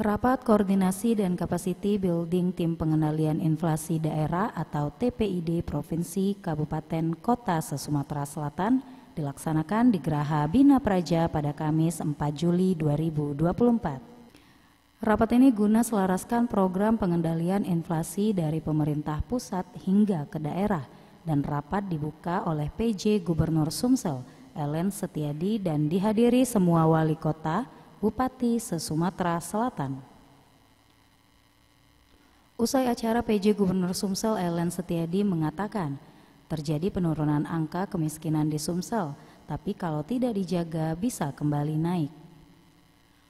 Rapat Koordinasi dan Capacity Building Tim Pengendalian Inflasi Daerah atau TPID Provinsi Kabupaten Kota sumatera Selatan dilaksanakan di Geraha Bina Praja pada Kamis 4 Juli 2024. Rapat ini guna selaraskan program pengendalian inflasi dari pemerintah pusat hingga ke daerah dan rapat dibuka oleh PJ Gubernur Sumsel, Ellen Setiadi dan dihadiri semua wali kota, Bupati se-Sumatera Selatan. Usai acara PJ Gubernur Sumsel Ellen Setiadi mengatakan, terjadi penurunan angka kemiskinan di Sumsel, tapi kalau tidak dijaga bisa kembali naik.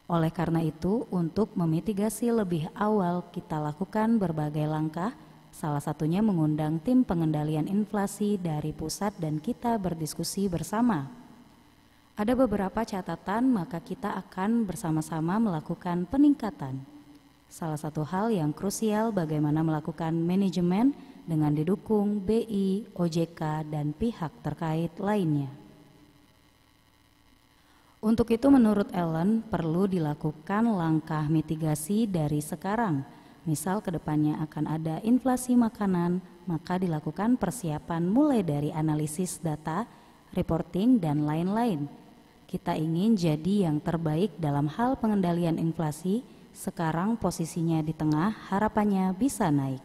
Oleh karena itu, untuk memitigasi lebih awal kita lakukan berbagai langkah, salah satunya mengundang tim pengendalian inflasi dari pusat dan kita berdiskusi bersama ada beberapa catatan, maka kita akan bersama-sama melakukan peningkatan. Salah satu hal yang krusial bagaimana melakukan manajemen dengan didukung BI, OJK, dan pihak terkait lainnya. Untuk itu menurut Ellen perlu dilakukan langkah mitigasi dari sekarang. Misal kedepannya akan ada inflasi makanan, maka dilakukan persiapan mulai dari analisis data, reporting, dan lain-lain kita ingin jadi yang terbaik dalam hal pengendalian inflasi. Sekarang posisinya di tengah, harapannya bisa naik.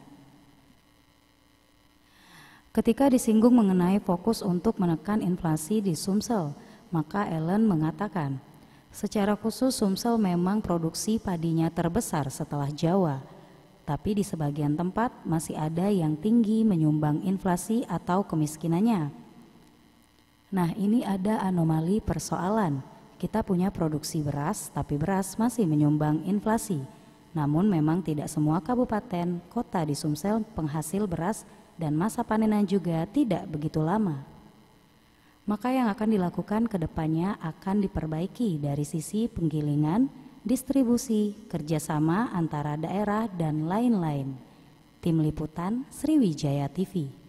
Ketika disinggung mengenai fokus untuk menekan inflasi di Sumsel, maka Ellen mengatakan, secara khusus Sumsel memang produksi padinya terbesar setelah Jawa, tapi di sebagian tempat masih ada yang tinggi menyumbang inflasi atau kemiskinannya. Nah, ini ada anomali persoalan. Kita punya produksi beras, tapi beras masih menyumbang inflasi. Namun memang tidak semua kabupaten, kota di Sumsel penghasil beras dan masa panenan juga tidak begitu lama. Maka yang akan dilakukan ke depannya akan diperbaiki dari sisi penggilingan, distribusi, kerjasama antara daerah, dan lain-lain. Tim Liputan Sriwijaya TV